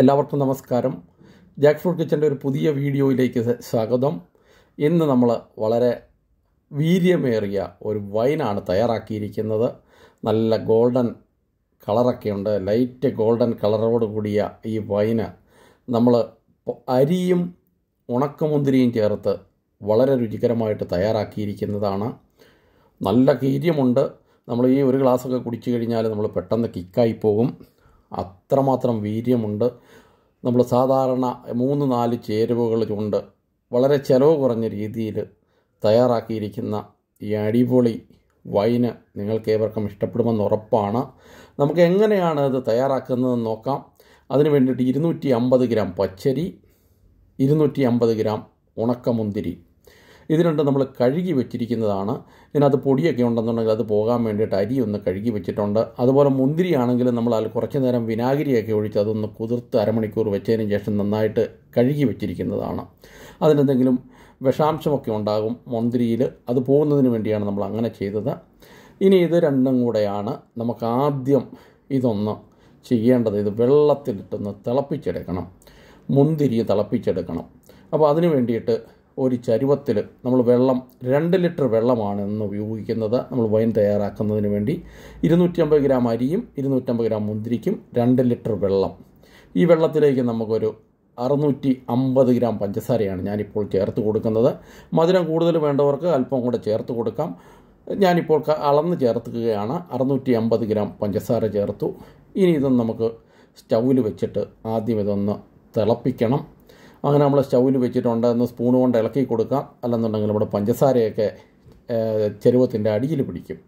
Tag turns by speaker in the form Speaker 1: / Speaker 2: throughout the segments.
Speaker 1: എല്ലാവർക്കും നമസ്കാരം Jack fruit കിച്ചൻ്റെ ഒരു പുതിയ വീഡിയോയിലേക്ക് സ്വാഗതം ഇന്ന് നമ്മൾ വളരെ വീര്യമേറിയ ഒരു വൈനാണ് തയ്യാറാക്കിയിരിക്കുന്നത് നല്ല ഗോൾഡൻ കളറൊക്കെ ഉണ്ട് ലൈറ്റ് ഗോൾഡൻ കളറോട് കൂടിയ ഈ വൈന് നമ്മൾ അരിയും ഉണക്കമുന്തിരിയും ചേർത്ത് വളരെ രുചികരമായിട്ട് തയ്യാറാക്കിയിരിക്കുന്നതാണ് നല്ല കീര്യമുണ്ട് നമ്മൾ ഈ ഒരു ഗ്ലാസ്സൊക്കെ കുടിച്ചു കഴിഞ്ഞാൽ നമ്മൾ പെട്ടെന്ന് കിക്കായി പോകും അത്രമാത്രം വീര്യമുണ്ട് നമ്മൾ സാധാരണ മൂന്ന് നാല് ചേരുവകൾ കൊണ്ട് വളരെ ചിലവ് കുറഞ്ഞ രീതിയിൽ തയ്യാറാക്കിയിരിക്കുന്ന ഈ അടിപൊളി വൈന് നിങ്ങൾക്ക് ഏവർക്കും ഇഷ്ടപ്പെടുമെന്ന് ഉറപ്പാണ് നമുക്ക് എങ്ങനെയാണ് ഇത് തയ്യാറാക്കുന്നതെന്ന് നോക്കാം അതിന് വേണ്ടിയിട്ട് ഇരുന്നൂറ്റി അമ്പത് ഗ്രാം പച്ചരി ഇരുന്നൂറ്റി അമ്പത് ഗ്രാം ഉണക്കമുന്തിരി രണ്ടും നമ്മൾ കഴുകി വെച്ചിരിക്കുന്നതാണ് ഇതിനകത്ത് പൊടിയൊക്കെ ഉണ്ടെന്നുണ്ടെങ്കിൽ അത് പോകാൻ വേണ്ടിയിട്ട് അരി ഒന്ന് കഴുകി വെച്ചിട്ടുണ്ട് അതുപോലെ മുന്തിരി നമ്മൾ അതിൽ കുറച്ച് നേരം വിനാഗിരിയൊക്കെ ഒഴിച്ച് അതൊന്ന് കുതിർത്ത് അരമണിക്കൂർ വെച്ചതിന് ശേഷം നന്നായിട്ട് കഴുകി വെച്ചിരിക്കുന്നതാണ് അതിനെന്തെങ്കിലും വിഷാംശമൊക്കെ ഉണ്ടാകും മുന്തിരിയിൽ അത് പോകുന്നതിന് വേണ്ടിയാണ് നമ്മൾ അങ്ങനെ ചെയ്തത് ഇനി ഇത് രണ്ടും കൂടെയാണ് നമുക്ക് ആദ്യം ഇതൊന്ന് ചെയ്യേണ്ടത് ഇത് വെള്ളത്തിലിട്ടൊന്ന് തിളപ്പിച്ചെടുക്കണം മുന്തിരി തിളപ്പിച്ചെടുക്കണം അപ്പോൾ അതിന് വേണ്ടിയിട്ട് ഒരു ചരുവത്തിൽ നമ്മൾ വെള്ളം രണ്ട് ലിറ്റർ വെള്ളമാണ് ഇന്ന് ഉപയോഗിക്കുന്നത് നമ്മൾ വൈൻ തയ്യാറാക്കുന്നതിന് വേണ്ടി ഇരുന്നൂറ്റമ്പത് ഗ്രാം അരിയും ഇരുന്നൂറ്റമ്പത് ഗ്രാം മുന്തിരിക്കും രണ്ട് ലിറ്റർ വെള്ളം ഈ വെള്ളത്തിലേക്ക് നമുക്കൊരു അറുന്നൂറ്റി അമ്പത് ഗ്രാം പഞ്ചസാരയാണ് ഞാനിപ്പോൾ ചേർത്ത് കൊടുക്കുന്നത് മധുരം കൂടുതൽ വേണ്ടവർക്ക് അല്പം കൂടെ ചേർത്ത് കൊടുക്കാം ഞാനിപ്പോൾ അളന്ന് ചേർത്തുകയാണ് അറുന്നൂറ്റി അമ്പത് ഗ്രാം പഞ്ചസാര ചേർത്തു ഇനി ഇതൊന്ന് നമുക്ക് സ്റ്റൗവിൽ വെച്ചിട്ട് ആദ്യം ഇതൊന്ന് തിളപ്പിക്കണം അങ്ങനെ നമ്മൾ സ്റ്റൗവിൽ വെച്ചിട്ടുണ്ട് ഒന്ന് സ്പൂൺ കൊണ്ട് ഇളക്കി കൊടുക്കാം അല്ലെന്നുണ്ടെങ്കിൽ നമ്മുടെ പഞ്ചസാരയൊക്കെ ചെരുവത്തിൻ്റെ അടിയിൽ പിടിക്കും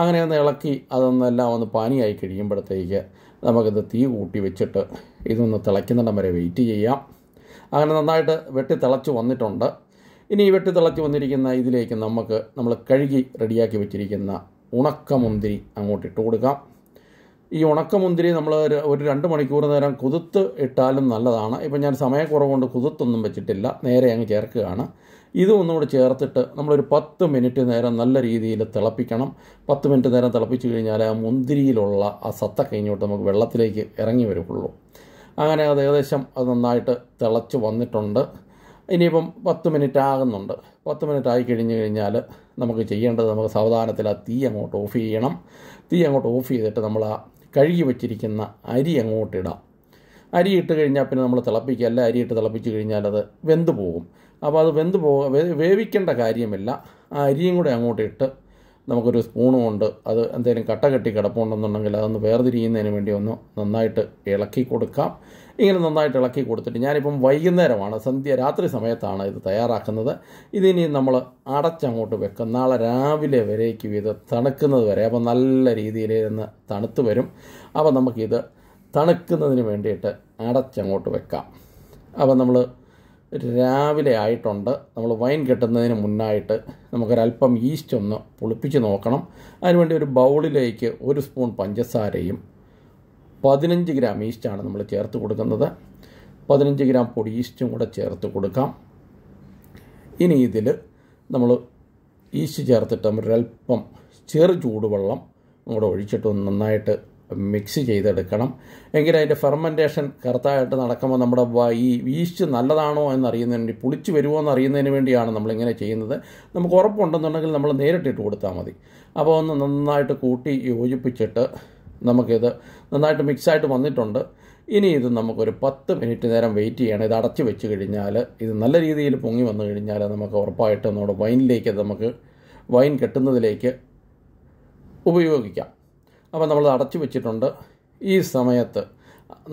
Speaker 1: അങ്ങനെ ഒന്ന് ഇളക്കി അതൊന്നെല്ലാം ഒന്ന് പാനിയായി കഴിയുമ്പോഴത്തേക്ക് നമുക്കിത് തീ കൂട്ടി വെച്ചിട്ട് ഇതൊന്ന് തിളയ്ക്കുന്നിടം വരെ വെയിറ്റ് ചെയ്യാം അങ്ങനെ നന്നായിട്ട് വെട്ടി തിളച്ച് വന്നിട്ടുണ്ട് ഇനി ഈ വെട്ടി തിളച്ച് വന്നിരിക്കുന്ന ഇതിലേക്ക് നമുക്ക് നമ്മൾ കഴുകി റെഡിയാക്കി വെച്ചിരിക്കുന്ന ഉണക്കമുന്തിരി അങ്ങോട്ട് ഇട്ട് കൊടുക്കാം ഈ ഉണക്കമുന്തിരി നമ്മൾ ഒരു രണ്ട് മണിക്കൂർ നേരം കുതിർത്ത് ഇട്ടാലും നല്ലതാണ് ഇപ്പം ഞാൻ സമയക്കുറവുകൊണ്ട് കുതിർത്തൊന്നും വെച്ചിട്ടില്ല നേരെ അങ്ങ് ചേർക്കുകയാണ് ഇതും ഒന്നുകൂടി ചേർത്തിട്ട് നമ്മളൊരു പത്ത് മിനിറ്റ് നേരം നല്ല രീതിയിൽ തിളപ്പിക്കണം പത്ത് മിനിറ്റ് നേരം തിളപ്പിച്ചു കഴിഞ്ഞാൽ ആ മുന്തിരിയിലുള്ള ആ സത്ത കഴിഞ്ഞോട്ട് നമുക്ക് വെള്ളത്തിലേക്ക് ഇറങ്ങി വരുള്ളൂ അങ്ങനെ അത് ഏകദേശം അത് നന്നായിട്ട് തിളച്ച് വന്നിട്ടുണ്ട് ഇനിയിപ്പം പത്ത് മിനിറ്റ് ആകുന്നുണ്ട് പത്ത് മിനിറ്റ് ആയി കഴിഞ്ഞ് കഴിഞ്ഞാൽ നമുക്ക് ചെയ്യേണ്ടത് നമുക്ക് സാവധാനത്തിൽ ആ തീ അങ്ങോട്ട് ഓഫ് ചെയ്യണം തീ അങ്ങോട്ട് ഓഫ് ചെയ്തിട്ട് നമ്മൾ ആ കഴുകി വച്ചിരിക്കുന്ന അരി അങ്ങോട്ടിടാം അരി ഇട്ട് കഴിഞ്ഞാൽ പിന്നെ നമ്മൾ തിളപ്പിക്കുക അല്ല അരി ഇട്ട് തിളപ്പിച്ച് കഴിഞ്ഞാൽ അത് വെന്ത് പോകും അപ്പോൾ അത് വെന്ത് പോകാൻ വേവിക്കേണ്ട കാര്യമില്ല ആ അരിയും കൂടെ അങ്ങോട്ട് ഇട്ട് നമുക്കൊരു സ്പൂണും അത് എന്തെങ്കിലും കട്ട കെട്ടി കിടപ്പുണ്ടെന്നുണ്ടെങ്കിൽ അതൊന്ന് വേർതിരിയുന്നതിന് വേണ്ടി ഒന്ന് നന്നായിട്ട് ഇളക്കി കൊടുക്കാം ഇങ്ങനെ നന്നായിട്ട് ഇളക്കി കൊടുത്തിട്ട് ഞാനിപ്പം വൈകുന്നേരമാണ് സന്ധ്യ രാത്രി സമയത്താണ് ഇത് തയ്യാറാക്കുന്നത് ഇതിനി നമ്മൾ അടച്ചങ്ങോട്ട് വെക്കും നാളെ രാവിലെ വരേക്കും ഇത് തണുക്കുന്നത് വരെ അപ്പം നല്ല രീതിയിൽ ഇന്ന് തണുത്ത് വരും അപ്പോൾ നമുക്കിത് തണുക്കുന്നതിന് വേണ്ടിയിട്ട് അടച്ചങ്ങോട്ട് വെക്കാം അപ്പോൾ നമ്മൾ രാവിലെ ആയിട്ടുണ്ട് നമ്മൾ വൈൻ കെട്ടുന്നതിന് മുന്നായിട്ട് നമുക്കൊരല്പം ഈസ്റ്റ് ഒന്ന് പുളിപ്പിച്ച് നോക്കണം അതിനുവേണ്ടി ഒരു ബൗളിലേക്ക് ഒരു സ്പൂൺ പഞ്ചസാരയും പതിനഞ്ച് ഗ്രാം ഈസ്റ്റാണ് നമ്മൾ ചേർത്ത് കൊടുക്കുന്നത് പതിനഞ്ച് ഗ്രാം പൊടി ഈസ്റ്റും കൂടെ ചേർത്ത് കൊടുക്കാം ഇനി ഇതിൽ നമ്മൾ ഈസ്റ്റ് ചേർത്തിട്ട് ഒരൽപ്പം ചെറു ചൂടുവെള്ളം കൂടെ ഒഴിച്ചിട്ട് നന്നായിട്ട് മിക്സ് ചെയ്തെടുക്കണം എങ്കിലും അതിൻ്റെ ഫെർമെൻറ്റേഷൻ കറുത്തായിട്ട് നടക്കുമ്പോൾ നമ്മുടെ ഈ ഈസ്റ്റ് നല്ലതാണോ എന്നറിയുന്നതിന് വേണ്ടി പുളിച്ച് വരുമോ എന്നറിയുന്നതിന് വേണ്ടിയാണ് നമ്മളിങ്ങനെ ചെയ്യുന്നത് നമുക്ക് ഉറപ്പുണ്ടെന്നുണ്ടെങ്കിൽ നമ്മൾ നേരിട്ടിട്ട് കൊടുത്താൽ മതി അപ്പോൾ ഒന്ന് നന്നായിട്ട് കൂട്ടി യോജിപ്പിച്ചിട്ട് നമുക്കിത് നന്നായിട്ട് മിക്സായിട്ട് വന്നിട്ടുണ്ട് ഇനി ഇത് നമുക്കൊരു പത്ത് മിനിറ്റ് നേരം വെയിറ്റ് ചെയ്യണം ഇത് അടച്ച് വെച്ച് കഴിഞ്ഞാൽ ഇത് നല്ല രീതിയിൽ പൊങ്ങി വന്നു കഴിഞ്ഞാൽ നമുക്ക് ഉറപ്പായിട്ട് നമ്മുടെ വൈനിലേക്ക് നമുക്ക് വൈൻ കെട്ടുന്നതിലേക്ക് ഉപയോഗിക്കാം അപ്പോൾ നമ്മൾ അടച്ചു വെച്ചിട്ടുണ്ട് ഈ സമയത്ത്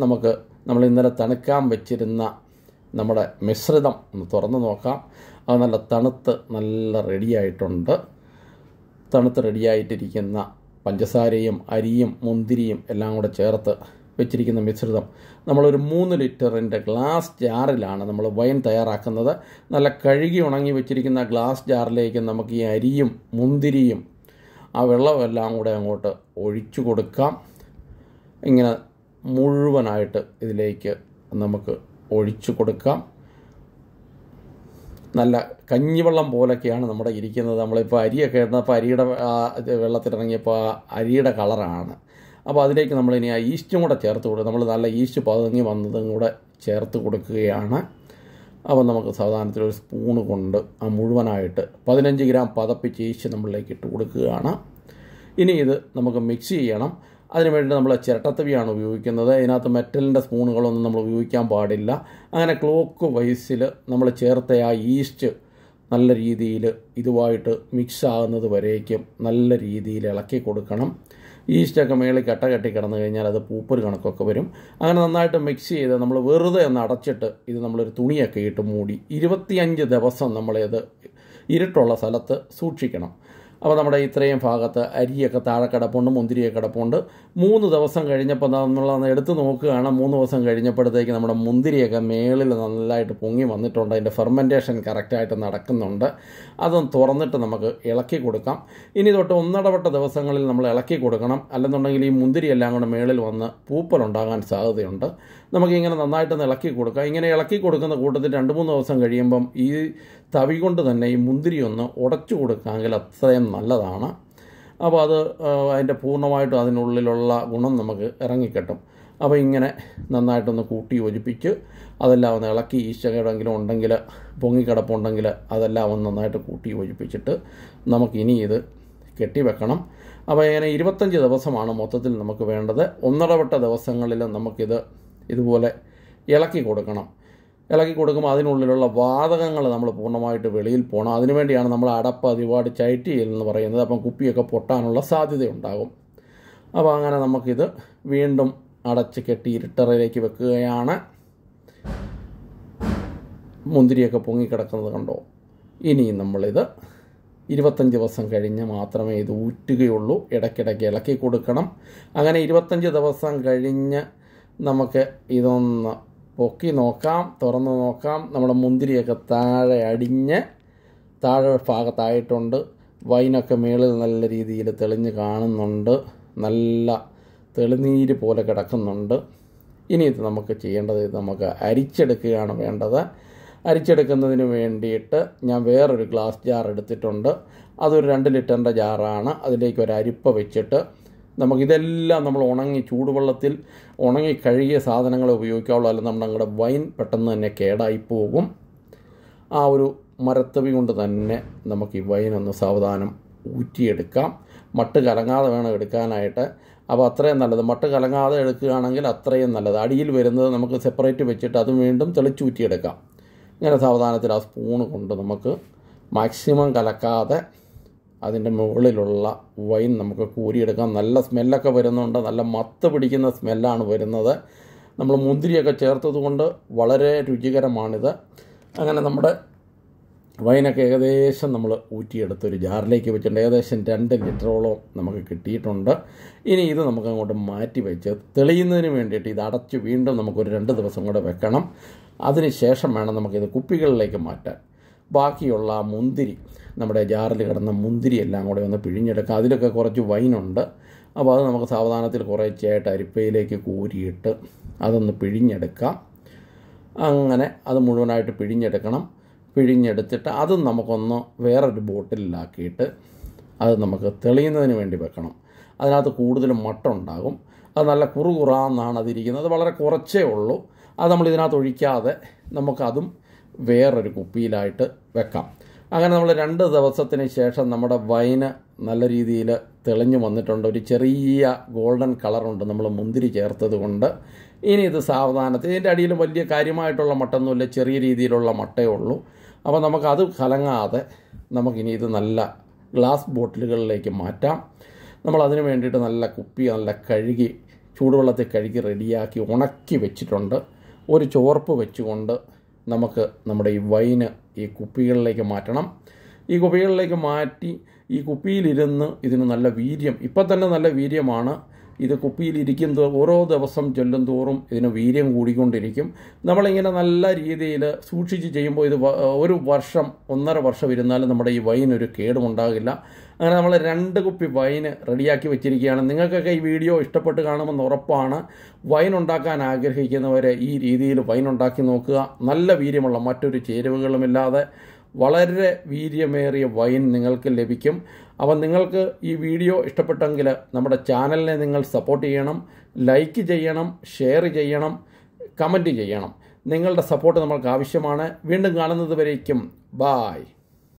Speaker 1: നമുക്ക് നമ്മൾ ഇന്നലെ തണുക്കാൻ വെച്ചിരുന്ന നമ്മുടെ മിശ്രിതം ഒന്ന് തുറന്ന് നോക്കാം അത് നല്ല തണുത്ത് നല്ല റെഡിയായിട്ടുണ്ട് തണുത്ത് റെഡിയായിട്ടിരിക്കുന്ന പഞ്ചസാരയും അരിയും മുന്തിരിയും എല്ലാം കൂടെ ചേർത്ത് വെച്ചിരിക്കുന്ന മിശ്രിതം നമ്മളൊരു മൂന്ന് ലിറ്ററിൻ്റെ ഗ്ലാസ് ജാറിലാണ് നമ്മൾ വൈൻ തയ്യാറാക്കുന്നത് നല്ല കഴുകി ഉണങ്ങി വെച്ചിരിക്കുന്ന ഗ്ലാസ് ജാറിലേക്ക് നമുക്ക് ഈ അരിയും മുന്തിരിയും ആ വെള്ളമെല്ലാം കൂടെ അങ്ങോട്ട് ഒഴിച്ചു കൊടുക്കാം ഇങ്ങനെ മുഴുവനായിട്ട് ഇതിലേക്ക് നമുക്ക് ഒഴിച്ചു കൊടുക്കാം നല്ല കഞ്ഞിവെള്ളം പോലൊക്കെയാണ് നമ്മുടെ ഇരിക്കുന്നത് നമ്മളിപ്പോൾ അരിയൊക്കെ ഇടുന്നപ്പോൾ അരിയുടെ വെള്ളത്തിലിറങ്ങിയപ്പോൾ അരിയുടെ കളറാണ് അപ്പോൾ അതിലേക്ക് നമ്മളിനി ആ ഈസ്റ്റും കൂടെ ചേർത്ത് കൊടുക്കുക നമ്മൾ നല്ല ഈസ്റ്റ് പതുങ്ങി വന്നതും കൂടെ ചേർത്ത് കൊടുക്കുകയാണ് അപ്പോൾ നമുക്ക് സാവധാനത്തിൽ ഒരു സ്പൂൺ കൊണ്ട് ആ മുഴുവനായിട്ട് പതിനഞ്ച് ഗ്രാം പതപ്പിച്ച് നമ്മളിലേക്ക് ഇട്ട് കൊടുക്കുകയാണ് ഇനി ഇത് നമുക്ക് മിക്സ് ചെയ്യണം അതിനുവേണ്ടി നമ്മൾ ചിരട്ടത്തവിയാണ് ഉപയോഗിക്കുന്നത് അതിനകത്ത് മെറ്റലിൻ്റെ സ്പൂണുകളൊന്നും നമ്മൾ ഉപയോഗിക്കാൻ പാടില്ല അങ്ങനെ ക്ലോക്ക് വൈസിൽ നമ്മൾ ചേർത്ത ആ ഈസ്റ്റ് നല്ല രീതിയിൽ ഇതുമായിട്ട് മിക്സ് ആകുന്നത് വരേക്കും നല്ല രീതിയിൽ ഇളക്കി കൊടുക്കണം ഈസ്റ്റൊക്കെ മേളിൽ കട്ട കെട്ടി കിടന്നു കഴിഞ്ഞാൽ അത് പൂപ്പൊരു കണക്കൊക്കെ വരും അങ്ങനെ നന്നായിട്ട് മിക്സ് ചെയ്ത് നമ്മൾ വെറുതെ ഒന്ന് അടച്ചിട്ട് ഇത് നമ്മളൊരു തുണിയൊക്കെ ഇട്ട് മൂടി ഇരുപത്തിയഞ്ച് ദിവസം നമ്മളിത് ഇരുട്ടുള്ള സ്ഥലത്ത് സൂക്ഷിക്കണം അപ്പോൾ നമ്മുടെ ഇത്രയും ഭാഗത്ത് അരിയൊക്കെ താഴെ കിടപ്പുണ്ട് മുന്തിരിയൊക്കെ കിടപ്പുണ്ട് മൂന്ന് ദിവസം കഴിഞ്ഞപ്പോൾ നമ്മൾ എടുത്ത് നോക്കുകയാണ് മൂന്ന് ദിവസം കഴിഞ്ഞപ്പോഴത്തേക്ക് നമ്മുടെ മുന്തിരിയൊക്കെ മേളിൽ നന്നായിട്ട് പൊങ്ങി വന്നിട്ടുണ്ട് അതിൻ്റെ ഫെർമെൻറ്റേഷൻ കറക്റ്റായിട്ട് നടക്കുന്നുണ്ട് അതും തുറന്നിട്ട് നമുക്ക് ഇളക്കി കൊടുക്കാം ഇനി തൊട്ട് ഒന്നടവട്ട ദിവസങ്ങളിൽ നമ്മൾ ഇളക്കി കൊടുക്കണം അല്ലെന്നുണ്ടെങ്കിൽ ഈ മുന്തിരി എല്ലാം കൂടെ മേളിൽ വന്ന് പൂപ്പലുണ്ടാകാൻ സാധ്യതയുണ്ട് നമുക്കിങ്ങനെ നന്നായിട്ടൊന്ന് ഇളക്കി കൊടുക്കാം ഇങ്ങനെ ഇളക്കി കൊടുക്കുന്ന കൂട്ടത്തിൽ രണ്ട് മൂന്ന് ദിവസം കഴിയുമ്പം ഈ തവി കൊണ്ട് തന്നെ ഈ മുന്തിരി ഒന്ന് ഉടച്ചു കൊടുക്കാമെങ്കിൽ അത്രയും നല്ലതാണ് അപ്പോൾ അത് അതിൻ്റെ പൂർണ്ണമായിട്ടും അതിനുള്ളിലുള്ള ഗുണം നമുക്ക് ഇറങ്ങിക്കിട്ടും അപ്പോൾ ഇങ്ങനെ നന്നായിട്ടൊന്ന് കൂട്ടി യോജിപ്പിച്ച് അതെല്ലാം ഒന്ന് ഇളക്കി ഈശകടെങ്കിലും ഉണ്ടെങ്കിൽ പൊങ്ങിക്കിടപ്പുണ്ടെങ്കിൽ അതെല്ലാം ഒന്ന് നന്നായിട്ട് കൂട്ടി യോജിപ്പിച്ചിട്ട് നമുക്കിനി ഇത് കെട്ടിവെക്കണം അപ്പോൾ ഇങ്ങനെ ഇരുപത്തഞ്ച് ദിവസമാണ് മൊത്തത്തിൽ നമുക്ക് വേണ്ടത് ഒന്നിടവട്ട ദിവസങ്ങളിൽ നമുക്കിത് ഇതുപോലെ ഇളക്കി കൊടുക്കണം ഇളക്കി കൊടുക്കുമ്പോൾ അതിനുള്ളിലുള്ള വാതകങ്ങൾ നമ്മൾ പൂർണ്ണമായിട്ട് വെളിയിൽ പോകണം അതിനുവേണ്ടിയാണ് നമ്മൾ അടപ്പ് അതിപാട് ചൈറ്റ് എന്ന് പറയുന്നത് അപ്പം കുപ്പിയൊക്കെ പൊട്ടാനുള്ള സാധ്യതയുണ്ടാകും അപ്പോൾ അങ്ങനെ നമുക്കിത് വീണ്ടും അടച്ച് കെട്ടി ഇരുട്ടറയിലേക്ക് വെക്കുകയാണ് മുന്തിരിയൊക്കെ പൊങ്ങിക്കിടക്കുന്നത് കണ്ടോ ഇനി നമ്മളിത് ഇരുപത്തഞ്ച് ദിവസം കഴിഞ്ഞ് മാത്രമേ ഇത് ഊറ്റുകയുള്ളൂ ഇടയ്ക്കിടയ്ക്ക് ഇളക്കി കൊടുക്കണം അങ്ങനെ ഇരുപത്തഞ്ച് ദിവസം കഴിഞ്ഞ് നമുക്ക് ഇതൊന്ന് പൊക്കി നോക്കാം തുറന്ന് നോക്കാം നമ്മുടെ മുന്തിരിയൊക്കെ താഴെ അടിഞ്ഞ് താഴെ ഭാഗത്തായിട്ടുണ്ട് വൈനൊക്കെ മേളിൽ നല്ല രീതിയിൽ തെളിഞ്ഞ് കാണുന്നുണ്ട് നല്ല തെളിനീര് പോലെ കിടക്കുന്നുണ്ട് ഇനി ഇത് നമുക്ക് ചെയ്യേണ്ടത് നമുക്ക് അരിച്ചെടുക്കുകയാണ് വേണ്ടത് അരിച്ചെടുക്കുന്നതിന് വേണ്ടിയിട്ട് ഞാൻ വേറൊരു ഗ്ലാസ് ജാർ എടുത്തിട്ടുണ്ട് അതൊരു രണ്ട് ലിറ്ററിൻ്റെ ജാറാണ് അതിലേക്ക് ഒരു അരിപ്പ വെച്ചിട്ട് നമുക്കിതെല്ലാം നമ്മൾ ഉണങ്ങി ചൂടുവെള്ളത്തിൽ ഉണങ്ങി കഴുകിയ സാധനങ്ങളെ ഉപയോഗിക്കാവുള്ളൂ അല്ലെങ്കിൽ നമ്മുടെ വൈൻ പെട്ടെന്ന് തന്നെ കേടായി പോകും ആ ഒരു മരത്തവി കൊണ്ട് തന്നെ നമുക്ക് ഈ വൈൻ ഒന്ന് സാവധാനം ഊറ്റിയെടുക്കാം മട്ട് കലങ്ങാതെ വേണം എടുക്കാനായിട്ട് അപ്പോൾ അത്രയും നല്ലത് മട്ട് കലങ്ങാതെ എടുക്കുകയാണെങ്കിൽ അത്രയും നല്ലത് അടിയിൽ വരുന്നത് നമുക്ക് സെപ്പറേറ്റ് വെച്ചിട്ട് അതും വീണ്ടും തെളിച്ചൂറ്റിയെടുക്കാം ഇങ്ങനെ സാവധാനത്തിൽ ആ സ്പൂണ് കൊണ്ട് നമുക്ക് മാക്സിമം കലക്കാതെ അതിൻ്റെ മുകളിലുള്ള വൈൻ നമുക്ക് കൂരിയെടുക്കാം നല്ല സ്മെല്ലൊക്കെ വരുന്നുണ്ട് നല്ല മത്ത് പിടിക്കുന്ന സ്മെല്ലാണ് വരുന്നത് നമ്മൾ മുന്തിരിയൊക്കെ ചേർത്തതുകൊണ്ട് വളരെ രുചികരമാണിത് അങ്ങനെ നമ്മുടെ വൈനൊക്കെ ഏകദേശം നമ്മൾ ഒരു ജാറിലേക്ക് വെച്ചിട്ടുണ്ട് ഏകദേശം രണ്ട് ലിറ്ററോളം നമുക്ക് കിട്ടിയിട്ടുണ്ട് ഇനി ഇത് നമുക്ക് അങ്ങോട്ട് മാറ്റി വെച്ച് തെളിയുന്നതിന് വേണ്ടിയിട്ട് ഇത് അടച്ച് വീണ്ടും നമുക്കൊരു രണ്ട് ദിവസം കൂടെ വെക്കണം അതിന് ശേഷം വേണം നമുക്കിത് കുപ്പികളിലേക്ക് മാറ്റാൻ ബാക്കിയുള്ള മുന്തിരി നമ്മുടെ ജാറിൽ കിടന്ന മുന്തിരിയെല്ലാം കൂടെ ഒന്ന് പിഴിഞ്ഞെടുക്കുക അതിലൊക്കെ കുറച്ച് വൈനുണ്ട് അപ്പോൾ അത് നമുക്ക് സാവധാനത്തിൽ കുറേശ്ശെയായിട്ട് അരിപ്പയിലേക്ക് കോരിയിട്ട് അതൊന്ന് പിഴിഞ്ഞെടുക്കാം അങ്ങനെ അത് മുഴുവനായിട്ട് പിഴിഞ്ഞെടുക്കണം പിഴിഞ്ഞെടുത്തിട്ട് അതും നമുക്കൊന്ന് വേറൊരു ബോട്ടിലാക്കിയിട്ട് അത് നമുക്ക് തെളിയുന്നതിന് വേണ്ടി വെക്കണം അതിനകത്ത് കൂടുതലും മട്ടുണ്ടാകും അത് നല്ല കുറുകുറാന്നാണ് അതിരിക്കുന്നത് അത് വളരെ കുറച്ചേ ഉള്ളൂ അത് നമ്മൾ ഇതിനകത്ത് ഒഴിക്കാതെ നമുക്കതും വേറൊരു കുപ്പിയിലായിട്ട് വെക്കാം അങ്ങനെ നമ്മൾ രണ്ട് ദിവസത്തിന് ശേഷം നമ്മുടെ വൈന് നല്ല രീതിയിൽ തെളിഞ്ഞു വന്നിട്ടുണ്ട് ഒരു ചെറിയ ഗോൾഡൻ കളറുണ്ട് നമ്മൾ മുന്തിരി ചേർത്തത് കൊണ്ട് ഇനി ഇത് സാവധാനത്തിൽ ഇതിൻ്റെ അടിയിൽ വലിയ കാര്യമായിട്ടുള്ള മട്ടൊന്നുമില്ല ചെറിയ രീതിയിലുള്ള മട്ടേ ഉള്ളൂ അപ്പോൾ നമുക്കത് കലങ്ങാതെ നമുക്കിനി ഇത് നല്ല ഗ്ലാസ് ബോട്ടിലുകളിലേക്ക് മാറ്റാം നമ്മൾ അതിന് വേണ്ടിയിട്ട് നല്ല കുപ്പി നല്ല കഴുകി ചൂടുവെള്ളത്തിൽ കഴുകി റെഡിയാക്കി ഉണക്കി വെച്ചിട്ടുണ്ട് ഒരു ചോർപ്പ് വെച്ചുകൊണ്ട് നമുക്ക് നമ്മുടെ ഈ വൈന് ഈ കുപ്പികളിലേക്ക് മാറ്റണം ഈ കുപ്പികളിലേക്ക് മാറ്റി ഈ കുപ്പിയിലിരുന്ന് ഇതിന് നല്ല വീര്യം ഇപ്പം തന്നെ നല്ല വീര്യമാണ് ഇത് കുപ്പിയിലിരിക്കും ഓരോ ദിവസം ചൊല്ലും തോറും ഇതിന് വീര്യം കൂടിക്കൊണ്ടിരിക്കും നമ്മളിങ്ങനെ നല്ല രീതിയിൽ സൂക്ഷിച്ച് ചെയ്യുമ്പോൾ ഇത് ഒരു വർഷം ഒന്നര വർഷം ഇരുന്നാലും നമ്മുടെ ഈ വൈൻ ഒരു കേടുമുണ്ടാകില്ല അങ്ങനെ നമ്മൾ രണ്ട് കുപ്പി വൈൻ റെഡിയാക്കി വെച്ചിരിക്കുകയാണ് നിങ്ങൾക്കൊക്കെ ഈ വീഡിയോ ഇഷ്ടപ്പെട്ട് കാണുമെന്ന് ഉറപ്പാണ് വൈൻ ഉണ്ടാക്കാൻ ആഗ്രഹിക്കുന്നവരെ ഈ രീതിയിൽ വൈൻ ഉണ്ടാക്കി നോക്കുക നല്ല വീര്യമുള്ള മറ്റൊരു ചേരുവകളുമില്ലാതെ വളരെ വീര്യമേറിയ വൈൻ നിങ്ങൾക്ക് ലഭിക്കും അപ്പം നിങ്ങൾക്ക് ഈ വീഡിയോ ഇഷ്ടപ്പെട്ടെങ്കിൽ നമ്മുടെ ചാനലിനെ നിങ്ങൾ സപ്പോർട്ട് ചെയ്യണം ലൈക്ക് ചെയ്യണം ഷെയർ ചെയ്യണം കമൻറ്റ് ചെയ്യണം നിങ്ങളുടെ സപ്പോർട്ട് നമ്മൾക്ക് ആവശ്യമാണ് വീണ്ടും കാണുന്നത് വരേക്കും ബായ്